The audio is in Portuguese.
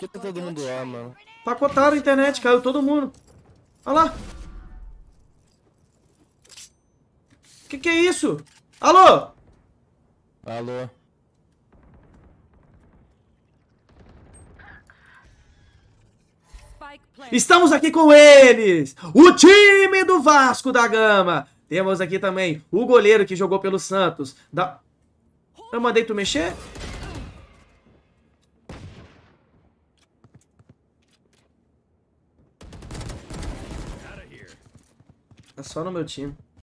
que tá todo mundo lá, mano? Pacotaram a internet, caiu todo mundo. Olha lá. Que que é isso? Alô? Alô? Estamos aqui com eles, o time do Vasco da Gama. Temos aqui também o goleiro que jogou pelo Santos. Da... Eu mandei tu mexer? É só no meu time.